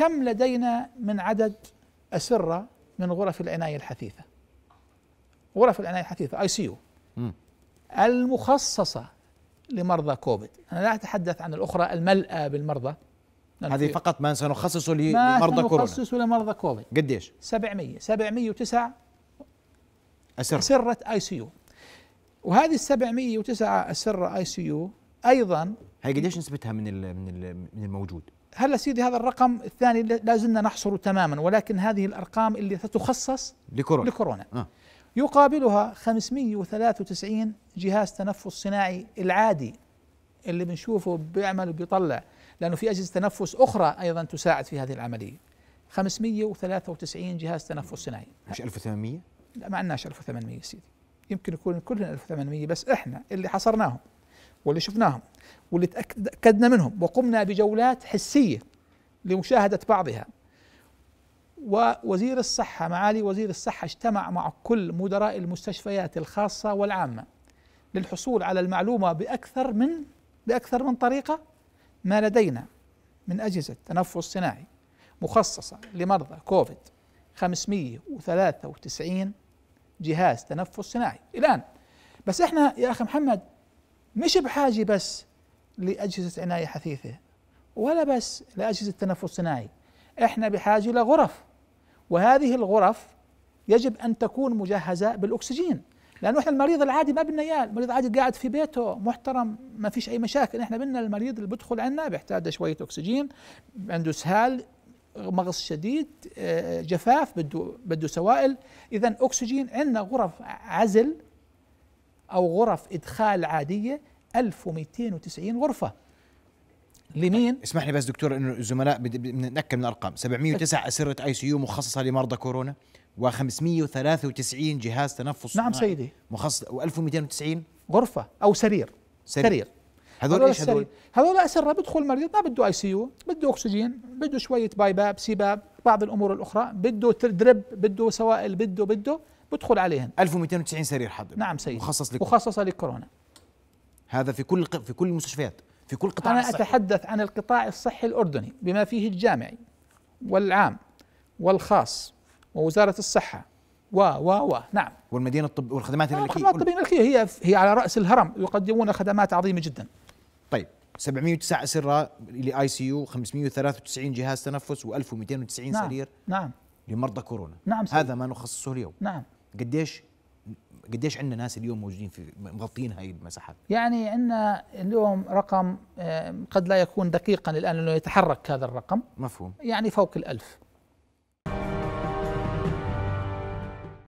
كم لدينا من عدد أسرة من غرف العناية الحثيثة غرف العناية الحثيثة اي سي يو المخصصة لمرضى كوفيد أنا لا أتحدث عن الأخرى الملأة بالمرضى هذه فقط ما سنخصصه لمرضى كورونا ما سنخصصه لمرضى كوفيد قديش 700 709 أسرة أسرة اي سي يو وهذه ال 709 أسرة اي سي يو أيضا هي قديش نسبتها من من الموجود؟ هلا سيدي هذا الرقم الثاني لا زلنا نحصره تماما ولكن هذه الارقام اللي ستخصص لكورونا لكورونا آه. يقابلها 593 جهاز تنفس صناعي العادي اللي بنشوفه بيعمل وبيطلع لانه في اجهزه تنفس اخرى ايضا تساعد في هذه العمليه 593 جهاز تنفس صناعي مش 1800 لا ما عندناش 1800 سيدي يمكن يكون كلهم 1800 بس احنا اللي حصرناهم واللي شفناهم واللي تأكدنا منهم وقمنا بجولات حسية لمشاهدة بعضها ووزير الصحة معالي وزير الصحة اجتمع مع كل مدراء المستشفيات الخاصة والعامة للحصول على المعلومة بأكثر من بأكثر من طريقة ما لدينا من أجهزة تنفس صناعي مخصصة لمرضى كوفيد 593 جهاز تنفس صناعي الآن بس احنا يا أخي محمد مش بحاجه بس لاجهزه عنايه حثيثه ولا بس لاجهزه تنفس صناعي احنا بحاجه لغرف وهذه الغرف يجب ان تكون مجهزه بالاكسجين لانه احنا المريض العادي ما بدنا اياه، المريض العادي قاعد في بيته محترم ما فيش اي مشاكل، احنا بدنا المريض اللي بدخل عندنا بيحتاج شويه اكسجين، عنده سهال مغص شديد، آه، جفاف، بده بده سوائل، اذا اكسجين عندنا غرف عزل أو غرف إدخال عادية 1290 غرفة لمين؟ طيب، اسمح لي بس دكتور انه الزملاء بنتاكد من الارقام 709 اسره اي سي يو مخصصه لمرضى كورونا و593 جهاز تنفس نعم سيدي مخصص و1290 غرفه او سرير سرير, سرير. هذول ايش هذول؟ هذول اسره بدخل المريض ما بده اي سي يو، بده اكسجين، بده شويه باي باب، سي باب، بعض الامور الاخرى، بده درب، بده سوائل، بده بده بدخل عليهن 1290 سرير حضر نعم سيدي مخصص لكورونا مخصصة لكورونا هذا في كل في كل المستشفيات في كل قطاع أنا الصحي. أتحدث عن القطاع الصحي الأردني بما فيه الجامعي والعام والخاص ووزارة الصحة و و و نعم والمدينة الطب والخدمات آه، الملكية الخدمات الطبية الملكية هي هي على رأس الهرم يقدمون خدمات عظيمة جدا طيب 709 أسرة لآي سي يو 593 جهاز تنفس و1290 نعم سرير نعم لمرضى كورونا نعم سيدي. هذا ما نخصصه اليوم نعم قديش قديش عندنا ناس اليوم موجودين في مغطين هاي المساحات؟ يعني عندنا اليوم رقم آه، قد لا يكون دقيقا الان لانه يتحرك هذا الرقم مفهوم يعني فوق الألف